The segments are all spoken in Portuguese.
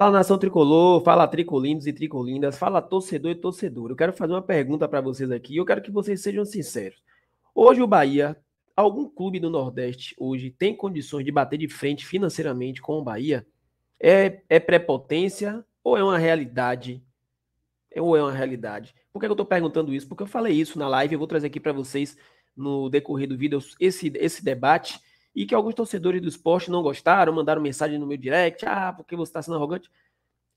Fala nação tricolor, fala tricolindos e tricolindas, fala torcedor e torcedora. Eu quero fazer uma pergunta para vocês aqui, eu quero que vocês sejam sinceros. Hoje o Bahia, algum clube do Nordeste hoje tem condições de bater de frente financeiramente com o Bahia? É, é prepotência ou é uma realidade? É ou é uma realidade? Por que eu estou perguntando isso? Porque eu falei isso na live, eu vou trazer aqui para vocês no decorrer do vídeo esse, esse debate e que alguns torcedores do esporte não gostaram, mandaram mensagem no meu direct, ah, porque você está sendo arrogante.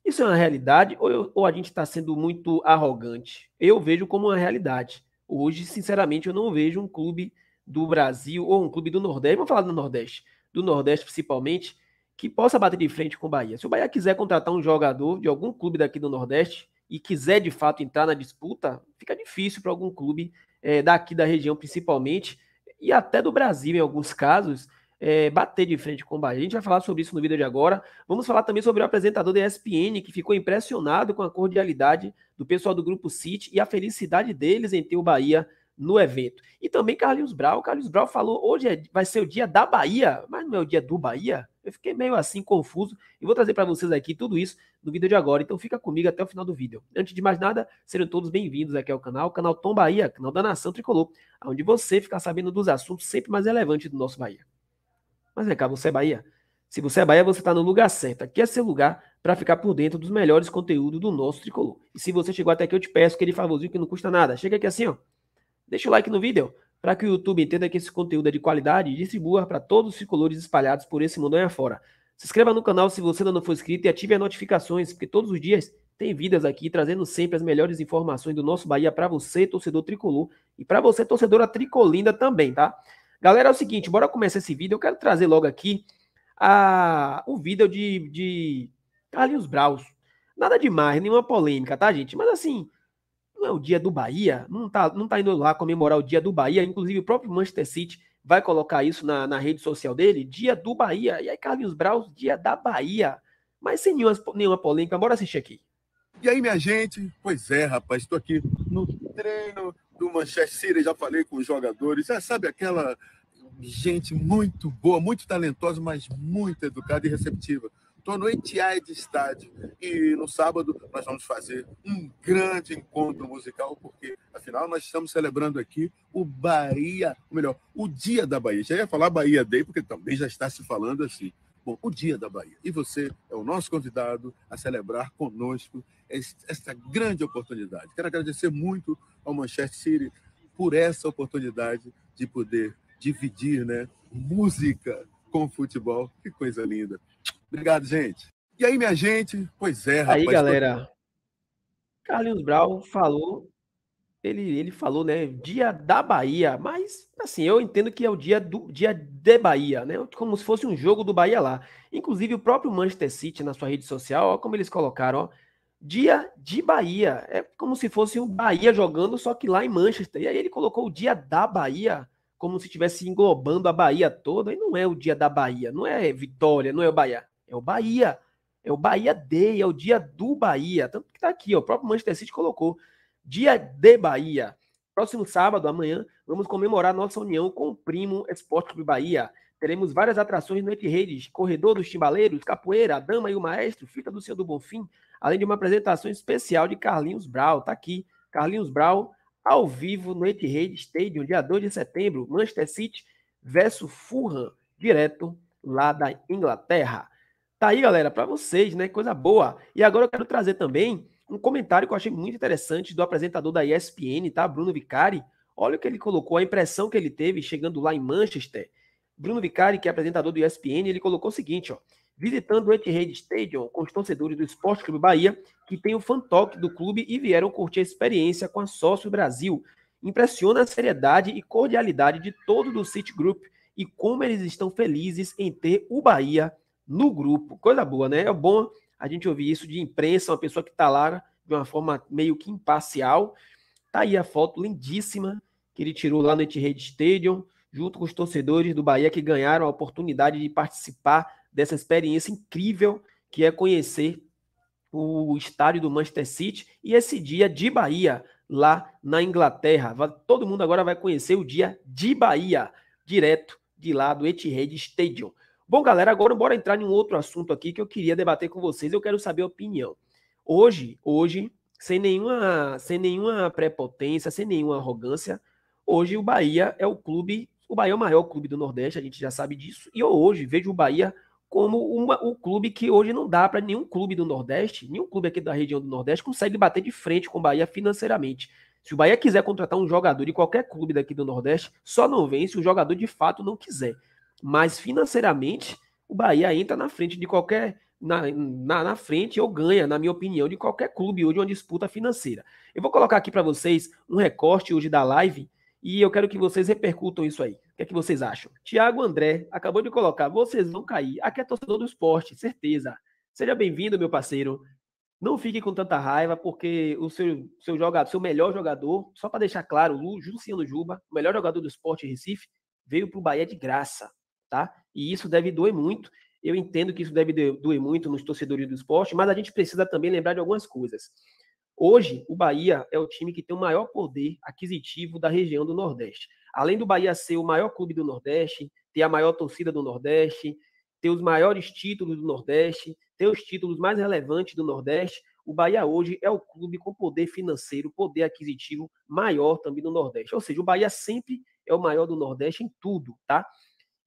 Isso é uma realidade ou, eu, ou a gente está sendo muito arrogante? Eu vejo como uma realidade. Hoje, sinceramente, eu não vejo um clube do Brasil ou um clube do Nordeste, vamos falar do Nordeste, do Nordeste principalmente, que possa bater de frente com o Bahia. Se o Bahia quiser contratar um jogador de algum clube daqui do Nordeste e quiser de fato entrar na disputa, fica difícil para algum clube é, daqui da região, principalmente, e até do Brasil, em alguns casos, é, bater de frente com o Bahia. A gente vai falar sobre isso no vídeo de agora. Vamos falar também sobre o apresentador da ESPN, que ficou impressionado com a cordialidade do pessoal do Grupo City e a felicidade deles em ter o Bahia no evento. E também Carlinhos Brau. Carlinhos Brau falou, hoje é, vai ser o dia da Bahia, mas não é o dia do Bahia? Eu fiquei meio assim, confuso, e vou trazer para vocês aqui tudo isso no vídeo de agora. Então fica comigo até o final do vídeo. Antes de mais nada, sejam todos bem-vindos aqui ao canal, canal Tom Bahia, canal da Nação Tricolor, onde você fica sabendo dos assuntos sempre mais relevantes do nosso Bahia. Mas vem cá, você é Bahia? Se você é Bahia, você está no lugar certo. Aqui é seu lugar para ficar por dentro dos melhores conteúdos do nosso Tricolor. E se você chegou até aqui, eu te peço aquele favorzinho que não custa nada. Chega aqui assim, ó. Deixa o like no vídeo, para que o YouTube entenda que esse conteúdo é de qualidade e distribua para todos os circuladores espalhados por esse mundo aí afora. Se inscreva no canal se você ainda não for inscrito e ative as notificações, porque todos os dias tem vidas aqui trazendo sempre as melhores informações do nosso Bahia para você, torcedor tricolor, e para você, torcedora tricolinda também, tá? Galera, é o seguinte, bora começar esse vídeo. Eu quero trazer logo aqui a, o vídeo de, de Carlinhos Braus. Nada demais, nenhuma polêmica, tá, gente? Mas assim, não é o dia do Bahia, não tá, não tá indo lá comemorar o dia do Bahia, inclusive o próprio Manchester City vai colocar isso na, na rede social dele, dia do Bahia, e aí Carlinhos Brau, dia da Bahia, mas sem nenhuma, nenhuma polêmica, bora assistir aqui. E aí, minha gente? Pois é, rapaz, estou aqui no treino do Manchester City, já falei com os jogadores, já sabe aquela gente muito boa, muito talentosa, mas muito educada e receptiva. Estou no Etiai de estádio e no sábado nós vamos fazer um grande encontro musical, porque afinal nós estamos celebrando aqui o Bahia, ou melhor, o Dia da Bahia. Já ia falar Bahia Day, porque também já está se falando assim. Bom, o Dia da Bahia. E você é o nosso convidado a celebrar conosco esta grande oportunidade. Quero agradecer muito ao Manchester City por essa oportunidade de poder dividir né, música com futebol. Que coisa linda. Obrigado, gente. E aí, minha gente? Pois é, rapaz. Aí, galera. Tô... Carlinhos Brau falou, ele, ele falou, né, dia da Bahia, mas assim, eu entendo que é o dia do dia de Bahia, né? Como se fosse um jogo do Bahia lá. Inclusive o próprio Manchester City na sua rede social, ó, como eles colocaram, ó, dia de Bahia. É como se fosse um Bahia jogando, só que lá em Manchester. E aí ele colocou o dia da Bahia, como se estivesse englobando a Bahia toda, e não é o dia da Bahia, não é Vitória, não é o Bahia. É o Bahia. É o Bahia Day, é o dia do Bahia. Tanto que tá aqui, ó, o próprio Manchester City colocou. Dia de Bahia. Próximo sábado, amanhã, vamos comemorar nossa união com o Primo Esporte Clube Bahia. Teremos várias atrações no Entre Redes, Corredor dos Timbaleiros, Capoeira, Dama e o Maestro, Fita do Senhor do Bonfim, além de uma apresentação especial de Carlinhos Brau. Tá aqui, Carlinhos Brau, ao vivo no Etihad Stadium, dia 2 de setembro, Manchester City versus Fulham, direto lá da Inglaterra. Tá aí, galera, para vocês, né? Coisa boa. E agora eu quero trazer também um comentário que eu achei muito interessante do apresentador da ESPN, tá? Bruno Vicari. Olha o que ele colocou, a impressão que ele teve chegando lá em Manchester. Bruno Vicari, que é apresentador do ESPN, ele colocou o seguinte, ó. Visitando o Etihad Stadium com os torcedores do Esporte Clube Bahia, que tem o fantoque do clube e vieram curtir a experiência com a Sócio Brasil. Impressiona a seriedade e cordialidade de todo do City Group e como eles estão felizes em ter o Bahia no grupo. Coisa boa, né? É bom a gente ouvir isso de imprensa, uma pessoa que está lá de uma forma meio que imparcial. Tá aí a foto lindíssima que ele tirou lá no Etihad Stadium, junto com os torcedores do Bahia que ganharam a oportunidade de participar dessa experiência incrível que é conhecer o estádio do Manchester City e esse dia de Bahia lá na Inglaterra. Todo mundo agora vai conhecer o dia de Bahia, direto de lá do Etihad Stadium. Bom, galera, agora bora entrar em um outro assunto aqui que eu queria debater com vocês. Eu quero saber a opinião. Hoje, hoje, sem nenhuma, sem nenhuma prepotência, sem nenhuma arrogância, hoje o Bahia é o clube, o Bahia é o maior clube do Nordeste, a gente já sabe disso. E eu hoje vejo o Bahia como uma, o clube que hoje não dá para nenhum clube do Nordeste, nenhum clube aqui da região do Nordeste consegue bater de frente com o Bahia financeiramente. Se o Bahia quiser contratar um jogador de qualquer clube daqui do Nordeste, só não vem se o jogador de fato não quiser. Mas financeiramente, o Bahia entra na frente de qualquer. Na, na, na frente ou ganha, na minha opinião, de qualquer clube hoje uma disputa financeira. Eu vou colocar aqui para vocês um recorte hoje da live e eu quero que vocês repercutam isso aí. O que é que vocês acham? Tiago André acabou de colocar, vocês vão cair. Aqui é torcedor do esporte, certeza. Seja bem-vindo, meu parceiro. Não fique com tanta raiva, porque o seu, seu, jogador, seu melhor jogador, só para deixar claro, o Luciano Juba, o melhor jogador do esporte Recife, veio para o Bahia de graça tá? E isso deve doer muito. Eu entendo que isso deve doer muito nos torcedores do esporte, mas a gente precisa também lembrar de algumas coisas. Hoje, o Bahia é o time que tem o maior poder aquisitivo da região do Nordeste. Além do Bahia ser o maior clube do Nordeste, ter a maior torcida do Nordeste, ter os maiores títulos do Nordeste, ter os títulos mais relevantes do Nordeste, o Bahia hoje é o clube com poder financeiro, poder aquisitivo maior também do Nordeste. Ou seja, o Bahia sempre é o maior do Nordeste em tudo, tá?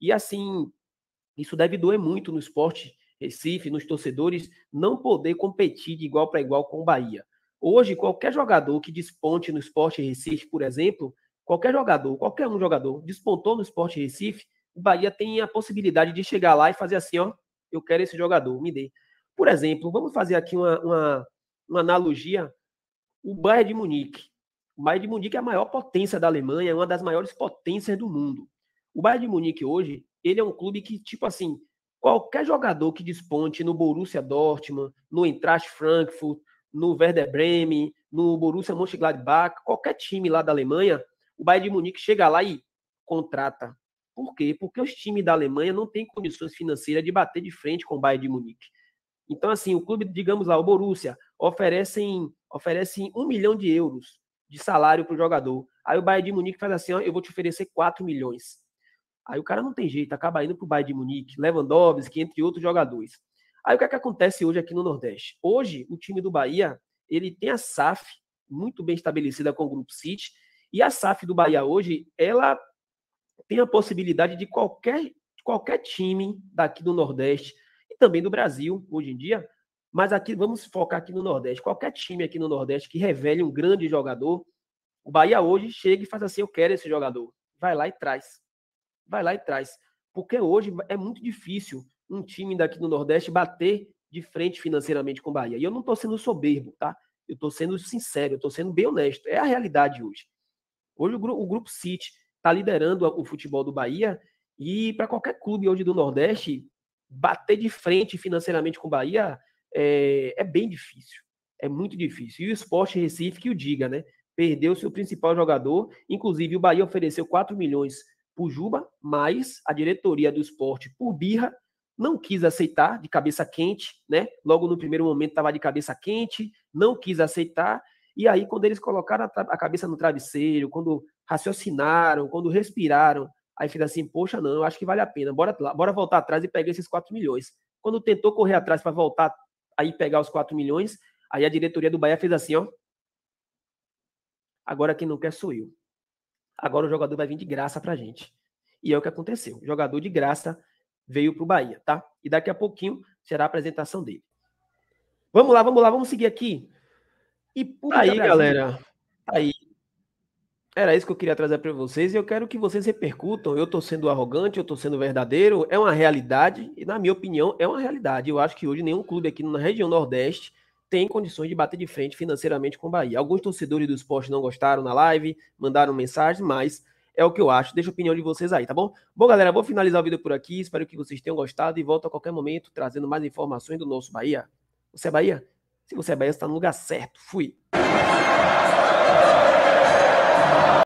E assim, isso deve doer muito no esporte Recife, nos torcedores, não poder competir de igual para igual com o Bahia. Hoje, qualquer jogador que desponte no esporte Recife, por exemplo, qualquer jogador, qualquer um jogador, despontou no esporte Recife, o Bahia tem a possibilidade de chegar lá e fazer assim, ó, eu quero esse jogador, me dê. Por exemplo, vamos fazer aqui uma, uma, uma analogia, o Bayern de Munique. O Bayern de Munique é a maior potência da Alemanha, é uma das maiores potências do mundo. O Bayern de Munique hoje, ele é um clube que, tipo assim, qualquer jogador que desponte no Borussia Dortmund, no Eintracht Frankfurt, no Werder Bremen, no Borussia Mönchengladbach, qualquer time lá da Alemanha, o Bayern de Munique chega lá e contrata. Por quê? Porque os times da Alemanha não têm condições financeiras de bater de frente com o Bayern de Munique. Então, assim, o clube, digamos lá, o Borussia, oferecem, oferecem um milhão de euros de salário para o jogador. Aí o Bayern de Munique faz assim, ó, eu vou te oferecer 4 milhões. Aí o cara não tem jeito, acaba indo para o Bayern de Munique, Lewandowski, entre outros jogadores. Aí o que, é que acontece hoje aqui no Nordeste? Hoje, o time do Bahia, ele tem a SAF muito bem estabelecida com o Grupo City, e a SAF do Bahia hoje, ela tem a possibilidade de qualquer, qualquer time daqui do Nordeste e também do Brasil, hoje em dia, mas aqui vamos focar aqui no Nordeste. Qualquer time aqui no Nordeste que revele um grande jogador, o Bahia hoje chega e faz assim: eu quero esse jogador. Vai lá e traz vai lá e traz. Porque hoje é muito difícil um time daqui do Nordeste bater de frente financeiramente com o Bahia. E eu não estou sendo soberbo, tá? Eu estou sendo sincero, eu estou sendo bem honesto. É a realidade hoje. Hoje o, grupo, o grupo City está liderando o futebol do Bahia e para qualquer clube hoje do Nordeste, bater de frente financeiramente com o Bahia é, é bem difícil. É muito difícil. E o Esporte Recife que o diga, né? Perdeu seu principal jogador. Inclusive, o Bahia ofereceu 4 milhões por Juba, mas a diretoria do esporte, por birra, não quis aceitar de cabeça quente, né? Logo no primeiro momento estava de cabeça quente, não quis aceitar. E aí, quando eles colocaram a, a cabeça no travesseiro, quando raciocinaram, quando respiraram, aí fez assim: poxa, não, eu acho que vale a pena, bora, bora voltar atrás e pegar esses 4 milhões. Quando tentou correr atrás para voltar aí pegar os 4 milhões, aí a diretoria do Bahia fez assim: ó. Agora quem não quer sou eu agora o jogador vai vir de graça para a gente. E é o que aconteceu. O jogador de graça veio para o Bahia, tá? E daqui a pouquinho será a apresentação dele. Vamos lá, vamos lá, vamos seguir aqui. E por tá aí, Brasil, galera. Tá aí. Era isso que eu queria trazer para vocês e eu quero que vocês repercutam. Eu estou sendo arrogante, eu estou sendo verdadeiro. É uma realidade e, na minha opinião, é uma realidade. Eu acho que hoje nenhum clube aqui na região Nordeste tem condições de bater de frente financeiramente com o Bahia. Alguns torcedores do esporte não gostaram na live, mandaram mensagem, mas é o que eu acho. Deixa a opinião de vocês aí, tá bom? Bom, galera, vou finalizar o vídeo por aqui. Espero que vocês tenham gostado e volto a qualquer momento trazendo mais informações do nosso Bahia. Você é Bahia? Se você é Bahia, você está no lugar certo. Fui!